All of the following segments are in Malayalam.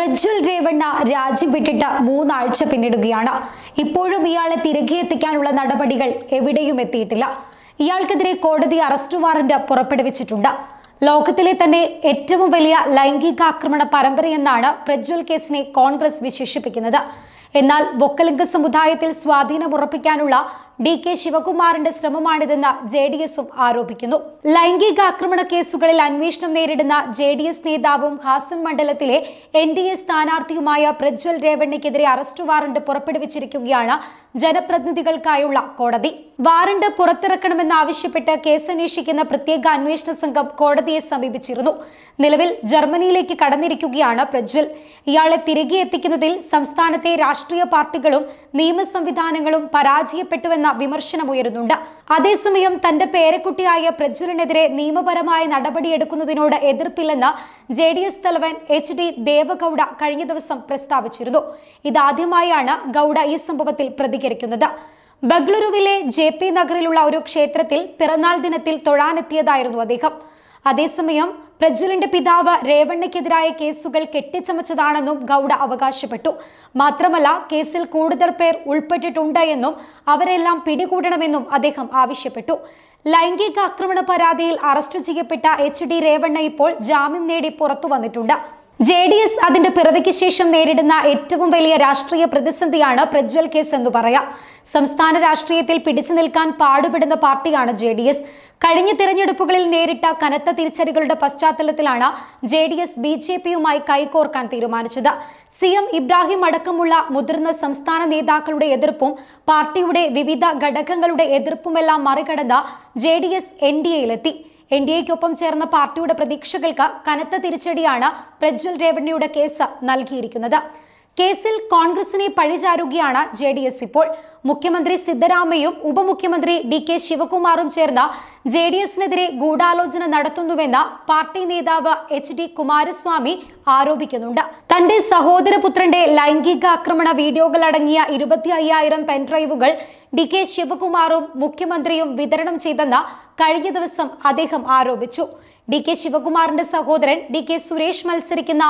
പ്രജ്വൽ രേവണ്ണ രാജ്യം വിട്ടിട്ട് മൂന്നാഴ്ച പിന്നിടുകയാണ് ഇപ്പോഴും ഇയാളെ തിരികെ എത്തിക്കാനുള്ള നടപടികൾ എവിടെയും എത്തിയിട്ടില്ല ഇയാൾക്കെതിരെ കോടതി അറസ്റ്റ് വാറന്റ് പുറപ്പെടുവിച്ചിട്ടുണ്ട് ലോകത്തിലെ തന്നെ ഏറ്റവും വലിയ ലൈംഗികാക്രമണ പരമ്പരയെന്നാണ് പ്രജ്വൽ കേസിനെ കോൺഗ്രസ് വിശേഷിപ്പിക്കുന്നത് എന്നാൽ വൊക്കലിംഗ സമുദായത്തിൽ സ്വാധീനം ഉറപ്പിക്കാനുള്ള ഡി കെ ശിവകുമാറിന്റെ ശ്രമമാണിതെന്ന് ജെ ഡി എസും ആരോപിക്കുന്നു ലൈംഗികാക്രമണ കേസുകളിൽ അന്വേഷണം നേരിടുന്ന ജെ ഡി എസ് നേതാവും ഹാസൻ മണ്ഡലത്തിലെ എൻ ഡി എ സ്ഥാനാർത്ഥിയുമായ പ്രജ്വൽ രേവണ്ണയ്ക്കെതിരെ അറസ്റ്റ് വാറണ്ട് പുറപ്പെടുവിച്ചിരിക്കുകയാണ് ജനപ്രതിനിധികൾക്കായുള്ള കോടതി വാറണ്ട് പുറത്തിറക്കണമെന്നാവശ്യപ്പെട്ട് കേസ് അന്വേഷിക്കുന്ന പ്രത്യേക അന്വേഷണ സംഘം കോടതിയെ സമീപിച്ചിരുന്നു നിലവിൽ ജർമ്മനിയിലേക്ക് കടന്നിരിക്കുകയാണ് പ്രജ്വൽ ഇയാളെ തിരികെ എത്തിക്കുന്നതിൽ സംസ്ഥാനത്തെ രാഷ്ട്രീയ പാർട്ടികളും നിയമ സംവിധാനങ്ങളും പരാജയപ്പെട്ടുവെന്ന വിമർശനമുയരുന്നുണ്ട് അതേസമയം തന്റെ പേരക്കുട്ടിയായ പ്രജ്വലിനെതിരെ നിയമപരമായ നടപടിയെടുക്കുന്നതിനോട് എതിർപ്പില്ലെന്ന് ജെ ഡി എസ് തലവൻ എച്ച് ഡി ദേവഗൌഡ കഴിഞ്ഞ ദിവസം പ്രസ്താവിച്ചിരുന്നു ഇതാദ്യമായാണ് ഗൌഡ ഈ സംഭവത്തിൽ പ്രതികരിക്കുന്നത് ബംഗളൂരുവിലെ ജെ പി നഗറിലുള്ള ഒരു ക്ഷേത്രത്തിൽ പിറന്നാൾ ദിനത്തിൽ തൊഴാനെത്തിയതായിരുന്നു അദ്ദേഹം അതേസമയം പ്രജ്വലിന്റെ പിതാവ് രേവണ്ണയ്ക്കെതിരായ കേസുകൾ കെട്ടിച്ചമച്ചതാണെന്നും ഗൗഡ അവകാശപ്പെട്ടു മാത്രമല്ല കേസിൽ കൂടുതൽ പേർ ഉൾപ്പെട്ടിട്ടുണ്ട് എന്നും അവരെല്ലാം പിടികൂടണമെന്നും അദ്ദേഹം ആവശ്യപ്പെട്ടു ലൈംഗിക ആക്രമണ പരാതിയിൽ അറസ്റ്റ് ചെയ്യപ്പെട്ട എച്ച് ഡി രേവണ്ണ ഇപ്പോൾ ജാമ്യം നേടി പുറത്തു വന്നിട്ടുണ്ട് ജെ ഡി എസ് അതിന്റെ പിറവിക്ക് ശേഷം നേരിടുന്ന ഏറ്റവും വലിയ രാഷ്ട്രീയ പ്രതിസന്ധിയാണ് പ്രജ്വൽ കേസ് എന്ന് പറയാം സംസ്ഥാന രാഷ്ട്രീയത്തിൽ പിടിച്ചു നിൽക്കാൻ പാടുപെടുന്ന പാർട്ടിയാണ് ജെ ഡി എസ് കഴിഞ്ഞ തിരഞ്ഞെടുപ്പുകളിൽ നേരിട്ട കനത്ത തിരിച്ചടികളുടെ പശ്ചാത്തലത്തിലാണ് J D S B J പിയുമായി കൈകോർക്കാൻ തീരുമാനിച്ചത് സി എം ഇബ്രാഹിം അടക്കമുള്ള മുതിർന്ന സംസ്ഥാന നേതാക്കളുടെ എതിർപ്പും പാർട്ടിയുടെ വിവിധ ഘടകങ്ങളുടെ എതിർപ്പുമെല്ലാം മറികടന്ന് J D S N D എയിലെത്തി എൻ ഡി എക്കൊപ്പം ചേർന്ന പാർട്ടിയുടെ പ്രതീക്ഷകൾക്ക് കനത്ത തിരിച്ചടിയാണ് പ്രജ്വൽ രേവണ്ണയുടെ കേസ് നൽകിയിരിക്കുന്നത് കേസിൽ കോൺഗ്രസിനെ പഴിചാരുകയാണ് ജെ ഡി എസ് ഇപ്പോൾ മുഖ്യമന്ത്രി സിദ്ധരാമയും ഉപമുഖ്യമന്ത്രി ഡി കെ ശിവകുമാറും ചേർന്ന് ജെ ഡി എസിനെതിരെ ഗൂഢാലോചന നടത്തുന്നുവെന്ന് പാർട്ടി നേതാവ് എച്ച് ഡി കുമാരസ്വാമി ആരോപിക്കുന്നുണ്ട് തന്റെ സഹോദരപുത്രന്റെ ലൈംഗിക ആക്രമണ വീഡിയോകളടങ്ങിയ ഇരുപത്തി അയ്യായിരം പെൻഡ്രൈവുകൾ ഡി കെ ശിവകുമാറും മുഖ്യമന്ത്രിയും വിതരണം ചെയ്തെന്ന് കഴിഞ്ഞ ദിവസം അദ്ദേഹം ആരോപിച്ചു ഡി കെ ശിവകുമാറിന്റെ സഹോദരൻ ഡി കെ സുരേഷ് മത്സരിക്കുന്ന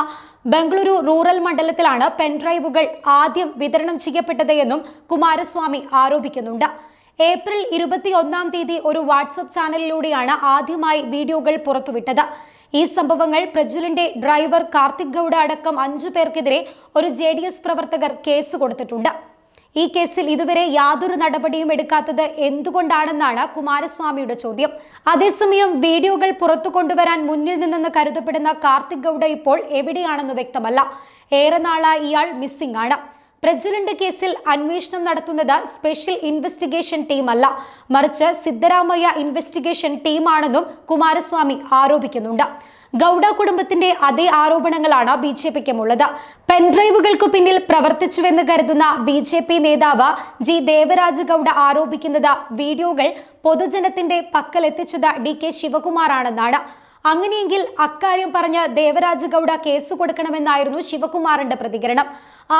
ബംഗളൂരു റൂറൽ മണ്ഡലത്തിലാണ് പെൻഡ്രൈവുകൾ ആദ്യം വിതരണം ചെയ്യപ്പെട്ടത് എന്നും കുമാരസ്വാമി ആരോപിക്കുന്നുണ്ട് ഏപ്രിൽ ഇരുപത്തിയൊന്നാം തീയതി ഒരു വാട്സപ്പ് ചാനലിലൂടെയാണ് ആദ്യമായി വീഡിയോകൾ പുറത്തുവിട്ടത് ഈ സംഭവങ്ങൾ പ്രജ്വലിന്റെ ഡ്രൈവർ കാർത്തിക് ഗൌഡ അടക്കം അഞ്ചു പേർക്കെതിരെ ഒരു ജെ പ്രവർത്തകർ കേസ് കൊടുത്തിട്ടുണ്ട് ഈ കേസിൽ ഇതുവരെ യാതൊരു നടപടിയും എടുക്കാത്തത് എന്തുകൊണ്ടാണെന്നാണ് കുമാരസ്വാമിയുടെ ചോദ്യം അതേസമയം വീഡിയോകൾ പുറത്തു കൊണ്ടുവരാൻ മുന്നിൽ നിന്നെന്ന് കരുതപ്പെടുന്ന കാർത്തിക് ഗൌഡ ഇപ്പോൾ എവിടെയാണെന്ന് വ്യക്തമല്ല ഏറെ നാളായി ഇയാൾ മിസ്സിംഗ് ആണ് പ്രജ്വലന്റെ കേസിൽ അന്വേഷണം നടത്തുന്നത് സ്പെഷ്യൽ ഇൻവെസ്റ്റിഗേഷൻ ടീമല്ല മറിച്ച് സിദ്ധരാമയ്യ ഇൻവെസ്റ്റിഗേഷൻ ടീമാണെന്നും കുമാരസ്വാമി ആരോപിക്കുന്നുണ്ട് ഗൗഡ കുടുംബത്തിന്റെ അതേ ആരോപണങ്ങളാണ് ബി ജെ പിക്കുമുള്ളത് പെൻഡ്രൈവുകൾക്ക് പിന്നിൽ പ്രവർത്തിച്ചുവെന്ന് കരുതുന്ന ബി ജെ പി നേതാവ് ജി ദേവരാജ് ഗൗഡ ആരോപിക്കുന്നത് വീഡിയോകൾ പൊതുജനത്തിന്റെ പക്കലെത്തിച്ചത് ഡി കെ ശിവകുമാറാണെന്നാണ് അങ്ങനെയെങ്കിൽ അക്കാര്യം പറഞ്ഞ ദേവരാജ ഗൌഡ കേസ് കൊടുക്കണമെന്നായിരുന്നു ശിവകുമാറിന്റെ പ്രതികരണം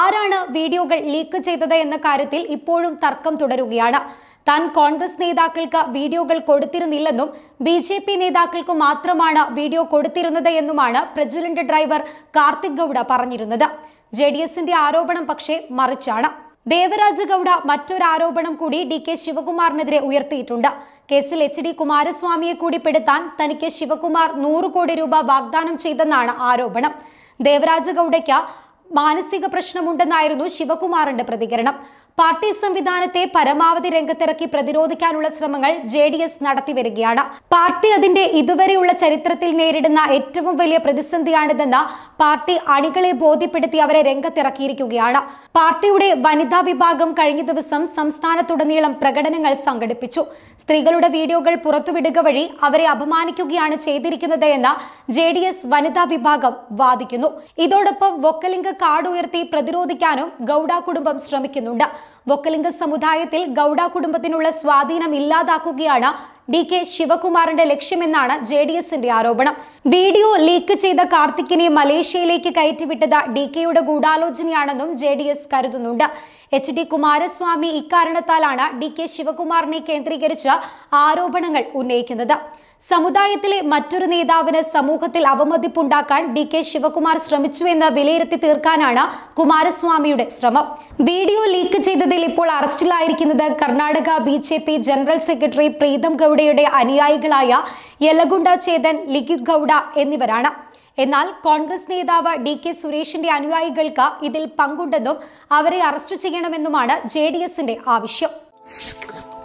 ആരാണ് വീഡിയോകൾ ലീക്ക് ചെയ്തത് എന്ന കാര്യത്തിൽ ഇപ്പോഴും തർക്കം തുടരുകയാണ് താൻ കോൺഗ്രസ് നേതാക്കൾക്ക് വീഡിയോകൾ കൊടുത്തിരുന്നില്ലെന്നും ബി ജെ പി നേതാക്കൾക്ക് മാത്രമാണ് വീഡിയോ കൊടുത്തിരുന്നത് എന്നുമാണ് പ്രജ്വലിന്റെ ഡ്രൈവർ കാർത്തിക് ഗൌഡ പറഞ്ഞിരുന്നത് ജെ ഡി എസിന്റെ ആരോപണം പക്ഷേ മറിച്ചാണ് ദേവരാജഗൌഡ മറ്റൊരു ആരോപണം കൂടി ഡി കെ ശിവകുമാറിനെതിരെ ഉയർത്തിയിട്ടുണ്ട് കേസിൽ എച്ച് ഡി കുമാരസ്വാമിയെ കൂടി പെടുത്താൻ തനിക്ക് ശിവകുമാർ നൂറ് കോടി രൂപ വാഗ്ദാനം ചെയ്തെന്നാണ് ആരോപണം ദേവരാജഗൌഡയ്ക്ക് മാനസിക പ്രശ്നമുണ്ടെന്നായിരുന്നു ശിവകുമാറിന്റെ പ്രതികരണം പാർട്ടി സംവിധാനത്തെ പരമാവധി രംഗത്തിറക്കി പ്രതിരോധിക്കാനുള്ള ശ്രമങ്ങൾ ജെ ഡി എസ് നടത്തിവരികയാണ് പാർട്ടി അതിന്റെ ഇതുവരെയുള്ള ചരിത്രത്തിൽ നേരിടുന്ന ഏറ്റവും വലിയ പ്രതിസന്ധിയാണിതെന്ന് പാർട്ടി അണികളെ ബോധ്യപ്പെടുത്തി അവരെ രംഗത്തിറക്കിയിരിക്കുകയാണ് പാർട്ടിയുടെ വനിതാ വിഭാഗം കഴിഞ്ഞ ദിവസം സംസ്ഥാനത്തുടനീളം പ്രകടനങ്ങൾ സംഘടിപ്പിച്ചു സ്ത്രീകളുടെ വീഡിയോകൾ പുറത്തുവിടുക വഴി അവരെ അപമാനിക്കുകയാണ് ചെയ്തിരിക്കുന്നത് എന്ന് ജെ ഡി എസ് വനിതാ വിഭാഗം വാദിക്കുന്നു ഇതോടൊപ്പം വൊക്കലിംഗ് കാർഡ് ഉയർത്തി പ്രതിരോധിക്കാനും ഗൌഡ കുടുംബം ശ്രമിക്കുന്നുണ്ട് വൊക്കലിംഗ സമുദായത്തിൽ ഗൗഡ കുടുംബത്തിനുള്ള സ്വാധീനം ഇല്ലാതാക്കുകയാണ് ഡി കെ ശിവകുമാറിന്റെ ലക്ഷ്യമെന്നാണ് ജെ ഡി എസിന്റെ ആരോപണം വീഡിയോ ലീക്ക് ചെയ്ത കാർത്തിക്കിനെ മലേഷ്യയിലേക്ക് കയറ്റിവിട്ടത് ഡി കെയുടെ ഗൂഢാലോചനയാണെന്നും ജെ ഡി എസ് കരുതുന്നുണ്ട് എച്ച് ഡി കുമാരസ്വാമി ഇക്കാരണത്താലാണ് ഡി കെ ശിവകുമാറിനെ കേന്ദ്രീകരിച്ച് ആരോപണങ്ങൾ ഉന്നയിക്കുന്നത് സമുദായത്തിലെ മറ്റൊരു നേതാവിന് സമൂഹത്തിൽ അവമതിപ്പുണ്ടാക്കാൻ ഡി കെ ശിവകുമാർ ശ്രമിച്ചുവെന്ന് വിലയിരുത്തി തീർക്കാനാണ് കുമാരസ്വാമിയുടെ ശ്രമം വീഡിയോ ലീക്ക് ചെയ്തതിൽ ഇപ്പോൾ അറസ്റ്റിലായിരിക്കുന്നത് Karnataka B general secretary Preetham Gowd ഗൗഡയുടെ അനുയായികളായ യലഗുണ്ട ചേതൻ ലിഖിത് ഗൌഡ എന്നിവരാണ് എന്നാൽ കോൺഗ്രസ് നേതാവ് ഡി കെ സുരേഷിന്റെ അനുയായികൾക്ക് ഇതിൽ പങ്കുണ്ടെന്നും അവരെ അറസ്റ്റ് ചെയ്യണമെന്നുമാണ് ജെ ആവശ്യം